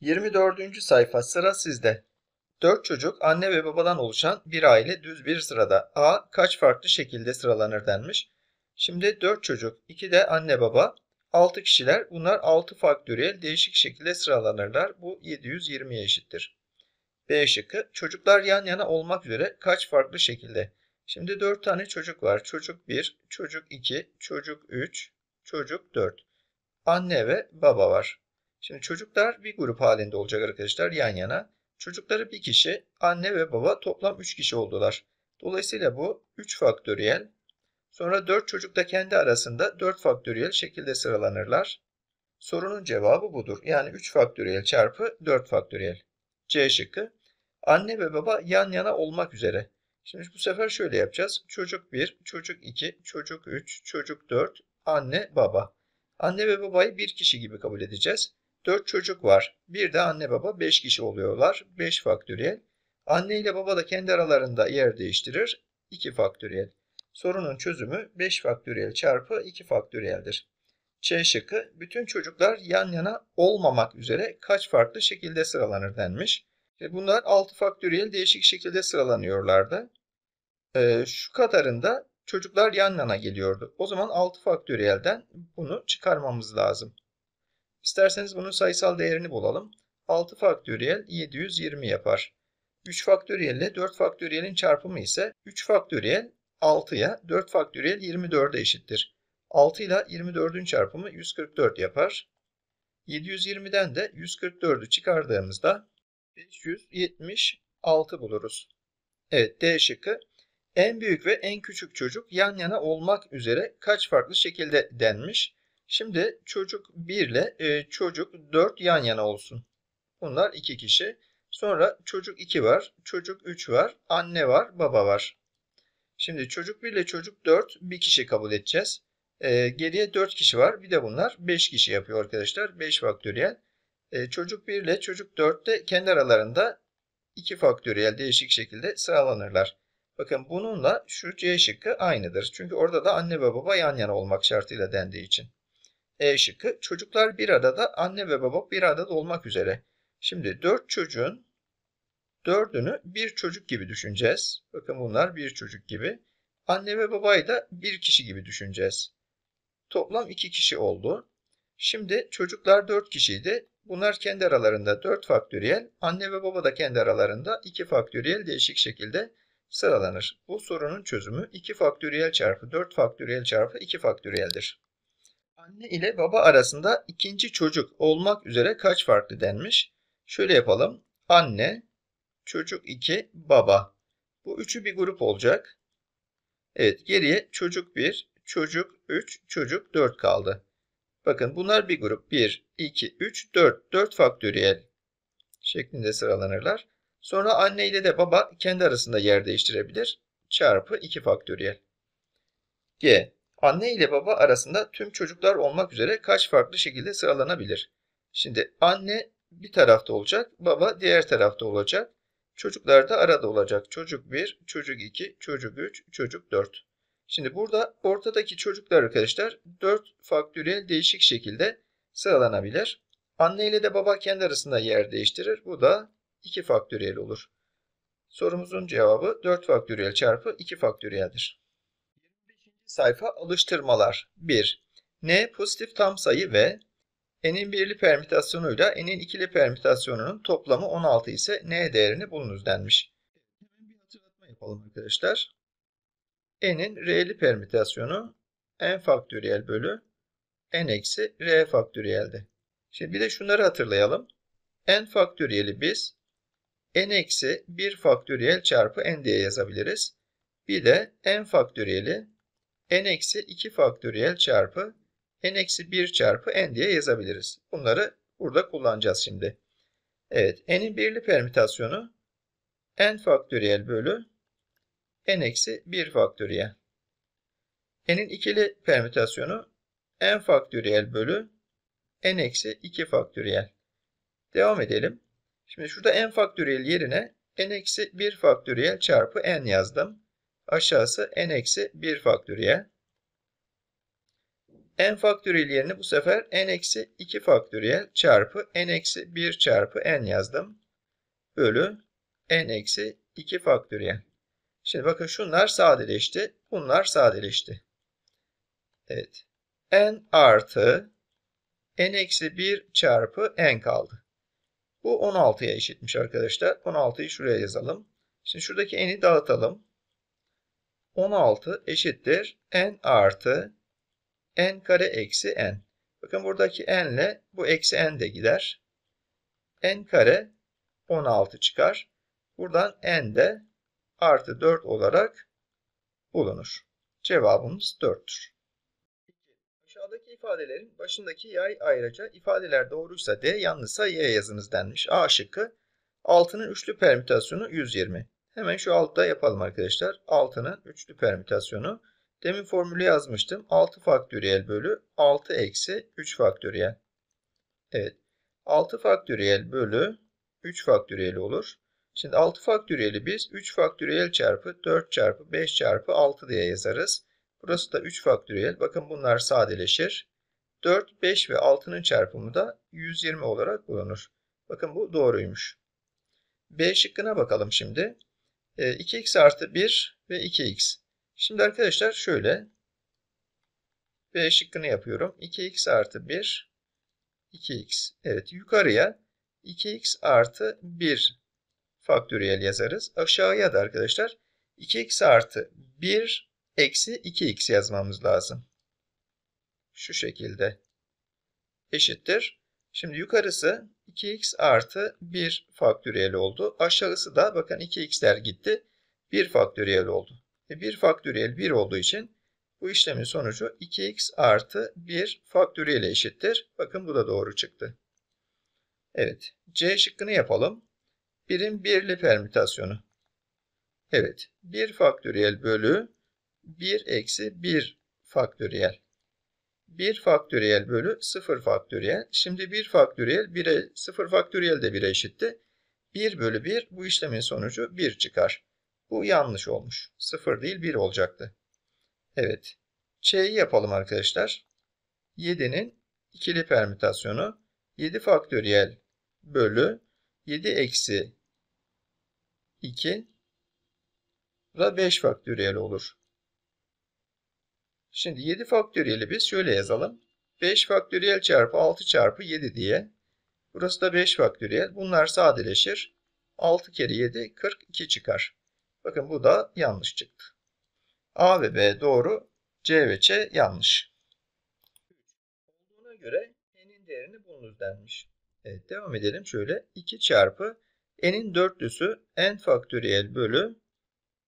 24. sayfa sıra sizde. 4 çocuk anne ve babadan oluşan bir aile düz bir sırada. A kaç farklı şekilde sıralanır denmiş. Şimdi 4 çocuk, 2 de anne baba, 6 kişiler. Bunlar 6 faktöriyel değişik şekilde sıralanırlar. Bu 720'ye eşittir. B şıkkı çocuklar yan yana olmak üzere kaç farklı şekilde Şimdi 4 tane çocuk var. Çocuk 1, çocuk 2, çocuk 3, çocuk 4. Anne ve baba var. Şimdi çocuklar bir grup halinde olacak arkadaşlar yan yana. Çocukları bir kişi, anne ve baba toplam 3 kişi oldular. Dolayısıyla bu 3 faktöriyel. Sonra 4 çocuk da kendi arasında 4 faktöriyel şekilde sıralanırlar. Sorunun cevabı budur. Yani 3 faktöriyel çarpı 4 faktöriyel. C şıkkı. Anne ve baba yan yana olmak üzere Şimdi bu sefer şöyle yapacağız. Çocuk 1, çocuk 2, çocuk 3, çocuk 4, anne, baba. Anne ve babayı bir kişi gibi kabul edeceğiz. 4 çocuk var. Bir de anne baba 5 kişi oluyorlar. 5 faktöriyel. Anne ile baba da kendi aralarında yer değiştirir. 2 faktöriyel. Sorunun çözümü 5 faktöriyel çarpı 2 faktöriyeldir. Ç şıkkı bütün çocuklar yan yana olmamak üzere kaç farklı şekilde sıralanır denmiş. Bunlar 6 faktöriyel değişik şekilde sıralanıyorlardı e, şu kadarında çocuklar yan yana geliyordu. O zaman 6 faktöriyelden bunu çıkarmamız lazım. İsterseniz bunun sayısal değerini bulalım. 6 faktöriyel 720 yapar. 3 faktöriyel ile 4 faktöriyelin çarpımı ise 3 faktöriyel 6'ya, 4 faktöriyel 24'e eşittir. 6 ile 24'ün çarpımı 144 yapar. 720'den de 144'ü çıkardığımızda 576 buluruz. Evet D şıkkı en büyük ve en küçük çocuk yan yana olmak üzere kaç farklı şekilde denmiş. Şimdi çocuk 1 ile e, çocuk 4 yan yana olsun. Bunlar 2 kişi. Sonra çocuk 2 var, çocuk 3 var, anne var, baba var. Şimdi çocuk 1 ile çocuk 4 bir kişi kabul edeceğiz. E, geriye 4 kişi var. Bir de bunlar 5 kişi yapıyor arkadaşlar. 5 faktöriyel. E, çocuk 1 ile çocuk 4 de kendi aralarında 2 faktöriyel değişik şekilde sıralanırlar. Bakın bununla şu C şıkkı aynıdır. Çünkü orada da anne ve baba yan yana olmak şartıyla dendiği için. E şıkkı çocuklar bir adada anne ve baba bir adada olmak üzere. Şimdi dört çocuğun dördünü bir çocuk gibi düşüneceğiz. Bakın bunlar bir çocuk gibi. Anne ve babayı da bir kişi gibi düşüneceğiz. Toplam iki kişi oldu. Şimdi çocuklar dört kişiydi. Bunlar kendi aralarında dört faktöriyel, anne ve baba da kendi aralarında iki faktöriyel değişik şekilde sıralanır. Bu sorunun çözümü 2 faktöriyel çarpı 4 faktöriyel çarpı 2 faktöriyeldir. Anne ile baba arasında ikinci çocuk olmak üzere kaç farklı denmiş? Şöyle yapalım. Anne, çocuk 2, baba. Bu üçü bir grup olacak. Evet geriye çocuk 1, çocuk 3, çocuk 4 kaldı. Bakın bunlar bir grup. 1, 2, 3, 4. 4 faktöriyel şeklinde sıralanırlar. Sonra anne ile de baba kendi arasında yer değiştirebilir. Çarpı 2 faktöriyel. G. Anne ile baba arasında tüm çocuklar olmak üzere kaç farklı şekilde sıralanabilir? Şimdi anne bir tarafta olacak, baba diğer tarafta olacak. Çocuklar da arada olacak. Çocuk 1, çocuk 2, çocuk 3, çocuk 4. Şimdi burada ortadaki çocuklar arkadaşlar 4 faktöriyel değişik şekilde sıralanabilir. Anne ile de baba kendi arasında yer değiştirir. Bu da 2 faktöriyel olur. Sorumuzun cevabı 4 faktöriyel çarpı 2 faktöriyeldir. 25. sayfa alıştırmalar 1. N pozitif tam sayı ve n'in birli permütasyonuyla n'in ikili permütasyonunun toplamı 16 ise n değerini bulunuz denmiş. Hemen bir hatırlatma yapalım arkadaşlar. n'in r'li permütasyonu n faktöriyel bölü n eksi r faktöriyeldi. Şimdi bir de şunları hatırlayalım. n faktöriyeli biz n eksi 1 faktöriyel çarpı n diye yazabiliriz. Bir de n faktöriyeli n eksi 2 faktöriyel çarpı n eksi 1 çarpı n diye yazabiliriz. Bunları burada kullanacağız şimdi. Evet n'in birli permütasyonu n faktöriyel bölü n eksi 1 faktöriyel. n'in ikili permütasyonu n faktöriyel bölü n eksi 2 faktöriyel. Devam edelim. Şimdi şurada n faktöriyel yerine n eksi 1 faktöriyel çarpı n yazdım. Aşağısı n eksi 1 faktöriyel. n faktöriyel yerine bu sefer n eksi 2 faktöriyel çarpı n eksi 1 çarpı n yazdım. Bölü n eksi 2 faktöriyel. Şimdi bakın şunlar sadeleşti. Bunlar sadeleşti. Evet. n artı n eksi 1 çarpı n kaldı. Bu 16'ya eşitmiş arkadaşlar. 16'yı şuraya yazalım. Şimdi şuradaki n'i dağıtalım. 16 eşittir n artı n kare eksi n. Bakın buradaki n ile bu eksi n de gider. n kare 16 çıkar. Buradan n de artı 4 olarak bulunur. Cevabımız 4'tür ifadelerin başındaki yay ayrıca ifadeler doğruysa D, yanlışsa Y yazınız denmiş. A şıkkı 6'nın üçlü permütasyonu 120. Hemen şu altta yapalım arkadaşlar. 6'nın üçlü permütasyonu. Demin formülü yazmıştım. 6 faktöriyel bölü 6 eksi 3 faktöriyel. Evet. 6 faktöriyel bölü 3 faktöriyel olur. Şimdi 6 faktöriyeli biz 3 faktöriyel çarpı 4 çarpı 5 çarpı 6 diye yazarız. Burası da 3 faktöriyel. Bakın bunlar sadeleşir. 4, 5 ve 6'nın çarpımı da 120 olarak bulunur. Bakın bu doğruymuş. B şıkkına bakalım şimdi. 2x e, artı 1 ve 2x. Şimdi arkadaşlar şöyle. B şıkkını yapıyorum. 2x artı 1, 2x. Evet yukarıya 2x artı 1 faktöriyel yazarız. Aşağıya da arkadaşlar 2x artı 1 eksi 2x yazmamız lazım şu şekilde eşittir. Şimdi yukarısı 2x artı 1 faktöriyel oldu. Aşağısı da bakın 2x'ler gitti. 1 faktöriyel oldu. E 1 faktöriyel 1 olduğu için bu işlemin sonucu 2x artı 1 faktöriyel eşittir. Bakın bu da doğru çıktı. Evet. C şıkkını yapalım. Birim birli permütasyonu. Evet. 1 faktöriyel bölü 1 eksi 1 faktöriyel. 1 faktöriyel bölü 0 faktöriyel. Şimdi 1 faktöriyel 1'e 0 faktöriyel de 1'e eşitti. 1 bölü 1 bu işlemin sonucu 1 çıkar. Bu yanlış olmuş. 0 değil 1 olacaktı. Evet. Ç'yi yapalım arkadaşlar. 7'nin ikili permütasyonu 7 faktöriyel bölü 7 eksi 2 da 5 faktöriyel olur. Şimdi 7 faktöriyeli biz şöyle yazalım. 5 faktöriyel çarpı 6 çarpı 7 diye. Burası da 5 faktöriyel. Bunlar sadeleşir. 6 kere 7 42 çıkar. Bakın bu da yanlış çıktı. A ve B doğru. C ve Ç yanlış. Olduğuna göre n'in değerini bulunuz denmiş. Evet devam edelim şöyle. 2 çarpı n'in dörtlüsü n faktöriyel bölü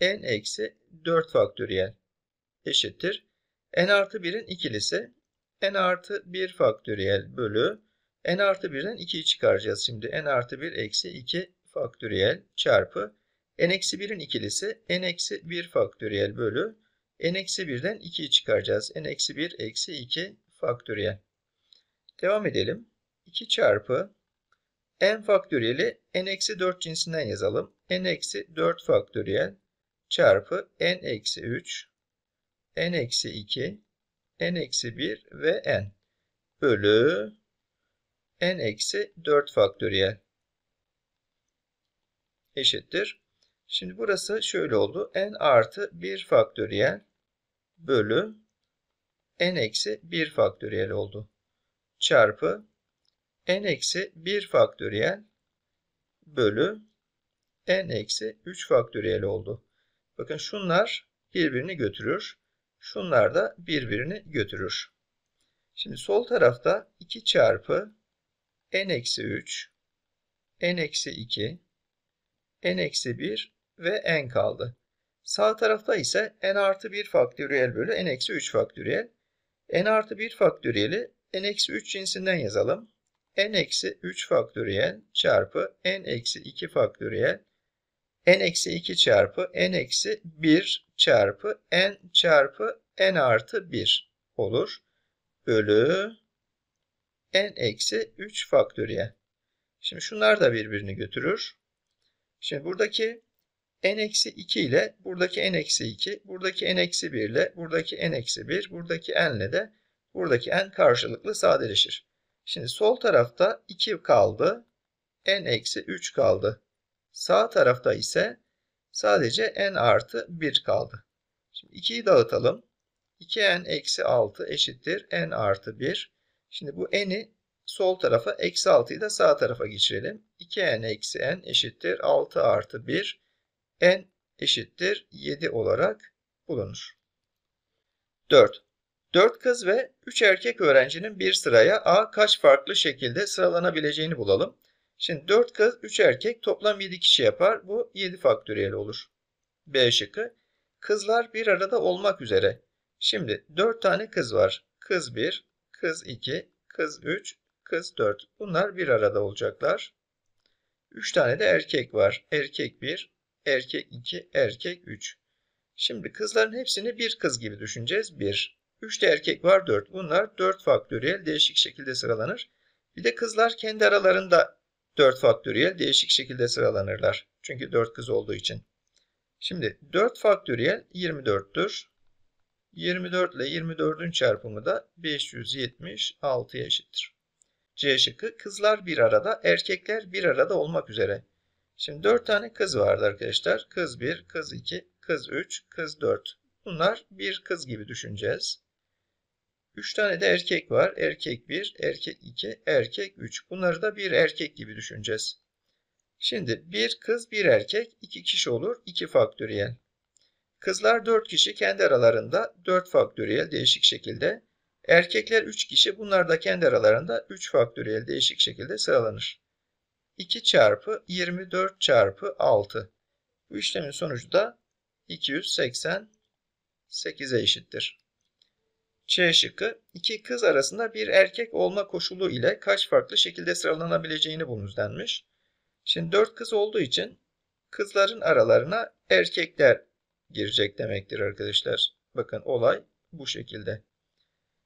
n eksi 4 faktöriyel eşittir n artı 1'in ikilisi n artı 1 faktöriyel bölü n artı 1'den 2'yi çıkaracağız şimdi. n artı 1 eksi 2 faktöriyel çarpı n eksi 1'in ikilisi n eksi 1 faktöriyel bölü n eksi 1'den 2'yi çıkaracağız. n eksi 1 eksi 2 faktöriyel. Devam edelim. 2 çarpı n faktöriyeli n eksi 4 cinsinden yazalım. n eksi 4 faktöriyel çarpı n eksi 3 n eksi 2, n eksi 1 ve n bölü n eksi 4 faktöriyel eşittir. Şimdi burası şöyle oldu. n artı 1 faktöriyel bölü n eksi 1 faktöriyel oldu. Çarpı n eksi 1 faktöriyel bölü n eksi 3 faktöriyel oldu. Bakın şunlar birbirini götürür. Şunlar da birbirini götürür. Şimdi sol tarafta 2 çarpı n-3, n-2, n-1 ve n kaldı. Sağ tarafta ise n artı 1 faktöriyel bölü n eksi 3 faktöriyel. n artı 1 faktöriyeli n eksi 3 cinsinden yazalım. n eksi 3 faktöriyel çarpı n eksi 2 faktöriyel n-2 eksi çarpı n-1 eksi çarpı n çarpı n artı 1 olur. Bölü n-3 eksi faktöriye. Şimdi şunlar da birbirini götürür. Şimdi buradaki n-2 eksi ile buradaki n-2, eksi buradaki n-1 eksi ile buradaki n-1, eksi buradaki n ile de buradaki n karşılıklı sadeleşir. Şimdi sol tarafta 2 kaldı, n-3 eksi kaldı. Sağ tarafta ise sadece n artı 1 kaldı. Şimdi 2'yi dağıtalım. 2n eksi 6 eşittir n artı 1. Şimdi bu n'i sol tarafa, eksi 6'yı da sağ tarafa geçirelim. 2n eksi n eşittir 6 artı 1. n eşittir 7 olarak bulunur. 4. 4 kız ve 3 erkek öğrencinin bir sıraya A kaç farklı şekilde sıralanabileceğini bulalım. Şimdi 4 kız 3 erkek toplam 7 kişi yapar. Bu 7 faktöriyel olur. B şıkkı. Kızlar bir arada olmak üzere. Şimdi 4 tane kız var. Kız 1, kız 2, kız 3, kız 4. Bunlar bir arada olacaklar. 3 tane de erkek var. Erkek 1, erkek 2, erkek 3. Şimdi kızların hepsini bir kız gibi düşüneceğiz. 1. 3 de erkek var 4. Bunlar 4 faktöriyel değişik şekilde sıralanır. Bir de kızlar kendi aralarında 4 faktöriyel değişik şekilde sıralanırlar. Çünkü 4 kız olduğu için. Şimdi 4 faktöriyel 24'tür. 24 ile 24'ün çarpımı da 576'ya eşittir. C şıkkı kızlar bir arada, erkekler bir arada olmak üzere. Şimdi 4 tane kız vardı arkadaşlar. Kız 1, kız 2, kız 3, kız 4. Bunlar bir kız gibi düşüneceğiz. 3 tane de erkek var. Erkek 1, erkek 2, erkek 3. Bunları da bir erkek gibi düşüneceğiz. Şimdi bir kız bir erkek 2 kişi olur 2 faktöriyel. Kızlar 4 kişi kendi aralarında 4 faktöriyel değişik şekilde. Erkekler 3 kişi bunlar da kendi aralarında 3 faktöriyel değişik şekilde sıralanır. 2 çarpı 24 çarpı 6. Bu işlemin sonucu da 288'e eşittir. C şıkkı iki kız arasında bir erkek olma koşulu ile kaç farklı şekilde sıralanabileceğini bulunuz denmiş. Şimdi dört kız olduğu için kızların aralarına erkekler girecek demektir arkadaşlar. Bakın olay bu şekilde.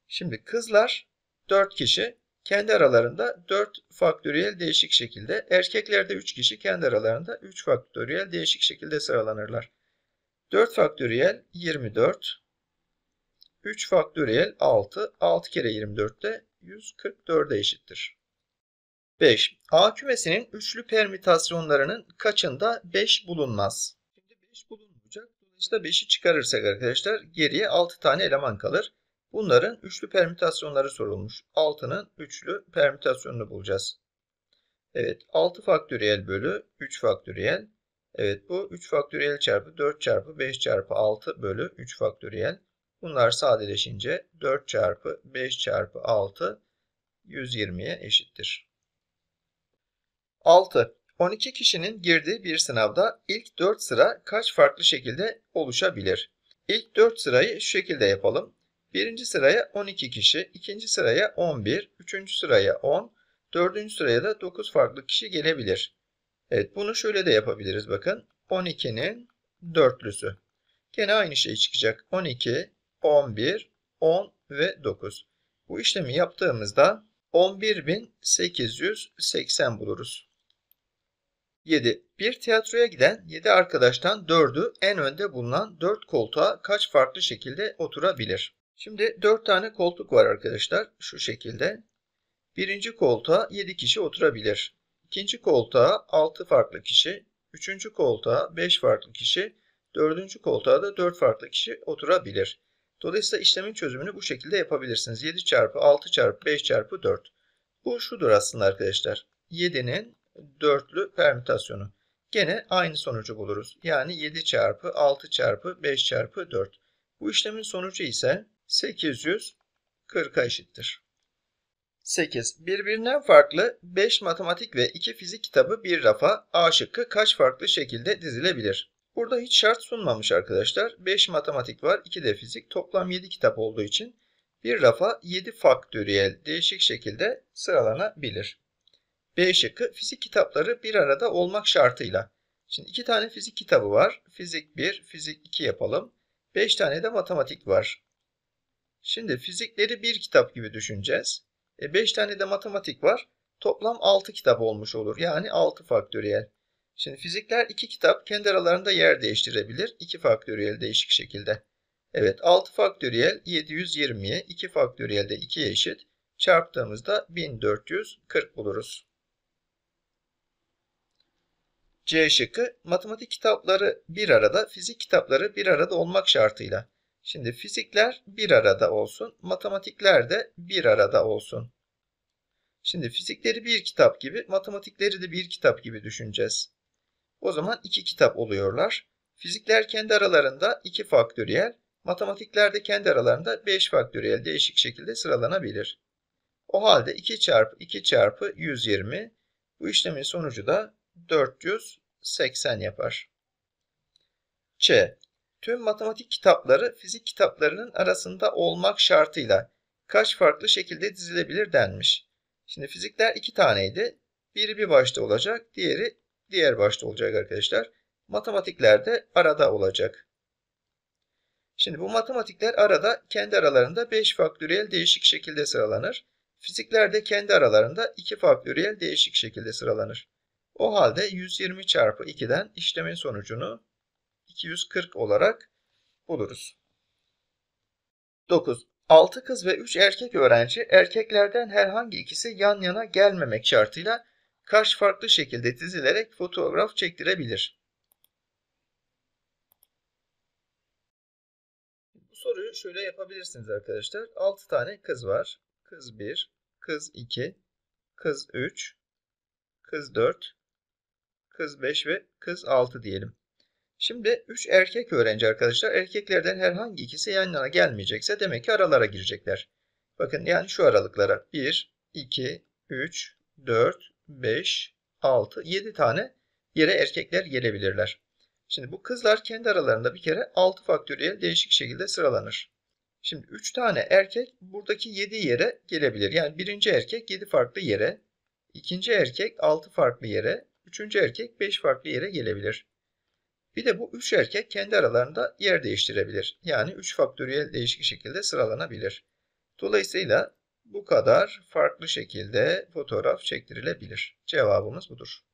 Şimdi kızlar dört kişi kendi aralarında 4 faktöriyel değişik şekilde, erkeklerde 3 kişi kendi aralarında 3 faktöriyel değişik şekilde sıralanırlar. 4 faktöriyel 24, 3 faktöriyel 6. 6 kere 24 de 144'e eşittir. 5. A kümesinin üçlü permütasyonlarının kaçında 5 bulunmaz? Şimdi 5 bulunmayacak. Dolayısıyla 5'i çıkarırsak arkadaşlar geriye 6 tane eleman kalır. Bunların üçlü permütasyonları sorulmuş. 6'nın üçlü permütasyonunu bulacağız. Evet 6 faktöriyel bölü 3 faktöriyel. Evet bu 3 faktöriyel çarpı 4 çarpı 5 çarpı 6 bölü 3 faktöriyel. Bunlar sadeleşince 4 çarpı 5 çarpı 6 120'ye eşittir. 6. 12 kişinin girdiği bir sınavda ilk 4 sıra kaç farklı şekilde oluşabilir? İlk 4 sırayı şu şekilde yapalım. Birinci sıraya 12 kişi, ikinci sıraya 11, üçüncü sıraya 10, dördüncü sıraya da 9 farklı kişi gelebilir. Evet bunu şöyle de yapabiliriz bakın. 12'nin dörtlüsü. Gene aynı şey çıkacak. 12, 11, 10 ve 9. Bu işlemi yaptığımızda 11.880 buluruz. 7. Bir tiyatroya giden 7 arkadaştan 4'ü en önde bulunan 4 koltuğa kaç farklı şekilde oturabilir? Şimdi 4 tane koltuk var arkadaşlar şu şekilde. Birinci koltuğa 7 kişi oturabilir. İkinci koltuğa 6 farklı kişi, üçüncü koltuğa 5 farklı kişi, dördüncü koltuğa da 4 farklı kişi oturabilir. Dolayısıyla işlemin çözümünü bu şekilde yapabilirsiniz. 7 çarpı 6 çarpı 5 çarpı 4. Bu şudur aslında arkadaşlar. 7'nin dörtlü permütasyonu. Gene aynı sonucu buluruz. Yani 7 çarpı 6 çarpı 5 çarpı 4. Bu işlemin sonucu ise 840'a eşittir. 8. Birbirinden farklı 5 matematik ve 2 fizik kitabı bir rafa A şıkkı kaç farklı şekilde dizilebilir? Burada hiç şart sunmamış arkadaşlar. 5 matematik var, 2 de fizik. Toplam 7 kitap olduğu için bir rafa 7 faktöriyel değişik şekilde sıralanabilir. B şıkkı fizik kitapları bir arada olmak şartıyla. Şimdi 2 tane fizik kitabı var. Fizik 1, fizik 2 yapalım. 5 tane de matematik var. Şimdi fizikleri bir kitap gibi düşüneceğiz. 5 e tane de matematik var. Toplam 6 kitap olmuş olur. Yani 6 faktöriyel. Şimdi fizikler iki kitap kendi aralarında yer değiştirebilir. 2 faktöriyel değişik şekilde. Evet 6 faktöriyel 720'ye 2 faktöriyel de 2'ye eşit. Çarptığımızda 1440 buluruz. C şıkkı matematik kitapları bir arada, fizik kitapları bir arada olmak şartıyla. Şimdi fizikler bir arada olsun, matematikler de bir arada olsun. Şimdi fizikleri bir kitap gibi, matematikleri de bir kitap gibi düşüneceğiz. O zaman iki kitap oluyorlar. Fizikler kendi aralarında 2 faktöriyel, matematiklerde kendi aralarında 5 faktöriyel değişik şekilde sıralanabilir. O halde 2 çarpı 2 çarpı 120 bu işlemin sonucu da 480 yapar. Ç. Tüm matematik kitapları fizik kitaplarının arasında olmak şartıyla kaç farklı şekilde dizilebilir denmiş. Şimdi fizikler iki taneydi. Biri bir başta olacak, diğeri diğer başta olacak arkadaşlar. Matematiklerde arada olacak. Şimdi bu matematikler arada kendi aralarında 5 faktöriyel değişik şekilde sıralanır. Fiziklerde kendi aralarında 2 faktöriyel değişik şekilde sıralanır. O halde 120 çarpı 2'den işlemin sonucunu 240 olarak buluruz. 9. 6 kız ve 3 erkek öğrenci erkeklerden herhangi ikisi yan yana gelmemek şartıyla kaş farklı şekilde dizilerek fotoğraf çektirebilir. Bu soruyu şöyle yapabilirsiniz arkadaşlar. 6 tane kız var. Kız 1, kız 2, kız 3, kız 4, kız 5 ve kız 6 diyelim. Şimdi 3 erkek öğrenci arkadaşlar. Erkeklerden herhangi ikisi yan yana gelmeyecekse demek ki aralara girecekler. Bakın yani şu aralıklara 1, 2, 3, 4, 5, 6, 7 tane yere erkekler gelebilirler. Şimdi bu kızlar kendi aralarında bir kere 6 faktöriyel değişik şekilde sıralanır. Şimdi 3 tane erkek buradaki 7 yere gelebilir. Yani birinci erkek 7 farklı yere, ikinci erkek 6 farklı yere, üçüncü erkek 5 farklı yere gelebilir. Bir de bu 3 erkek kendi aralarında yer değiştirebilir. Yani 3 faktöriyel değişik şekilde sıralanabilir. Dolayısıyla bu kadar farklı şekilde fotoğraf çektirilebilir. Cevabımız budur.